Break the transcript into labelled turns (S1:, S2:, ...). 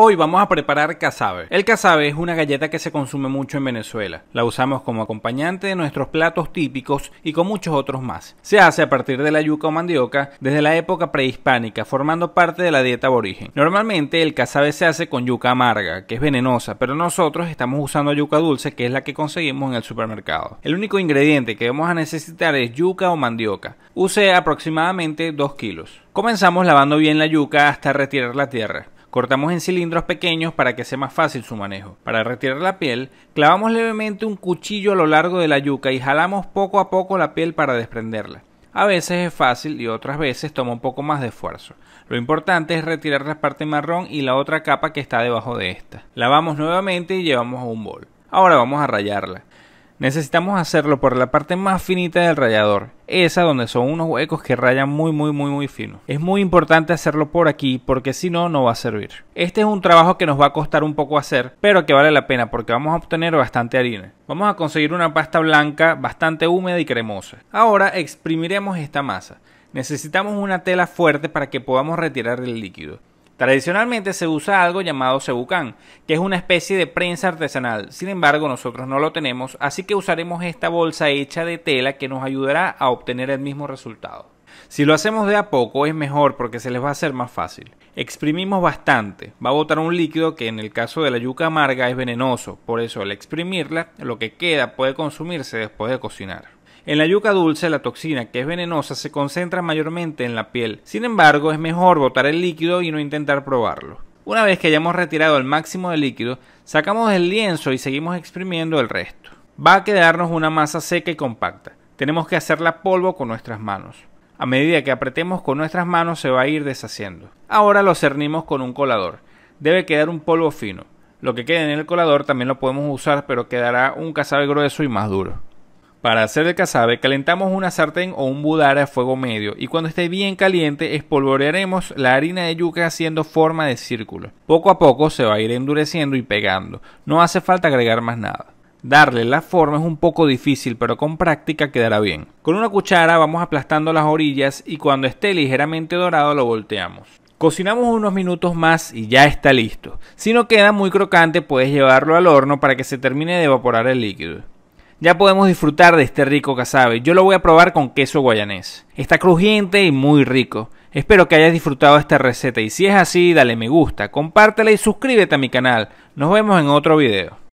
S1: Hoy vamos a preparar casabe. El casabe es una galleta que se consume mucho en Venezuela. La usamos como acompañante de nuestros platos típicos y con muchos otros más. Se hace a partir de la yuca o mandioca desde la época prehispánica, formando parte de la dieta aborigen. Normalmente el casabe se hace con yuca amarga, que es venenosa, pero nosotros estamos usando yuca dulce, que es la que conseguimos en el supermercado. El único ingrediente que vamos a necesitar es yuca o mandioca. Use aproximadamente 2 kilos. Comenzamos lavando bien la yuca hasta retirar la tierra. Cortamos en cilindros pequeños para que sea más fácil su manejo. Para retirar la piel, clavamos levemente un cuchillo a lo largo de la yuca y jalamos poco a poco la piel para desprenderla. A veces es fácil y otras veces toma un poco más de esfuerzo. Lo importante es retirar la parte marrón y la otra capa que está debajo de esta. Lavamos nuevamente y llevamos a un bol. Ahora vamos a rayarla. Necesitamos hacerlo por la parte más finita del rallador, esa donde son unos huecos que rayan muy muy muy muy fino. Es muy importante hacerlo por aquí porque si no, no va a servir. Este es un trabajo que nos va a costar un poco hacer, pero que vale la pena porque vamos a obtener bastante harina. Vamos a conseguir una pasta blanca bastante húmeda y cremosa. Ahora exprimiremos esta masa. Necesitamos una tela fuerte para que podamos retirar el líquido. Tradicionalmente se usa algo llamado cebucán, que es una especie de prensa artesanal, sin embargo nosotros no lo tenemos, así que usaremos esta bolsa hecha de tela que nos ayudará a obtener el mismo resultado. Si lo hacemos de a poco es mejor porque se les va a hacer más fácil. Exprimimos bastante, va a botar un líquido que en el caso de la yuca amarga es venenoso, por eso al exprimirla lo que queda puede consumirse después de cocinar. En la yuca dulce, la toxina, que es venenosa, se concentra mayormente en la piel. Sin embargo, es mejor botar el líquido y no intentar probarlo. Una vez que hayamos retirado el máximo de líquido, sacamos el lienzo y seguimos exprimiendo el resto. Va a quedarnos una masa seca y compacta. Tenemos que hacerla polvo con nuestras manos. A medida que apretemos con nuestras manos se va a ir deshaciendo. Ahora lo cernimos con un colador. Debe quedar un polvo fino. Lo que quede en el colador también lo podemos usar, pero quedará un cazabe grueso y más duro. Para hacer el cazabe calentamos una sartén o un budara a fuego medio y cuando esté bien caliente espolvorearemos la harina de yuca haciendo forma de círculo. Poco a poco se va a ir endureciendo y pegando, no hace falta agregar más nada. Darle la forma es un poco difícil, pero con práctica quedará bien. Con una cuchara vamos aplastando las orillas y cuando esté ligeramente dorado lo volteamos. Cocinamos unos minutos más y ya está listo. Si no queda muy crocante puedes llevarlo al horno para que se termine de evaporar el líquido ya podemos disfrutar de este rico casabe. Yo lo voy a probar con queso guayanés. Está crujiente y muy rico. Espero que hayas disfrutado esta receta y si es así, dale me gusta, compártela y suscríbete a mi canal. Nos vemos en otro video.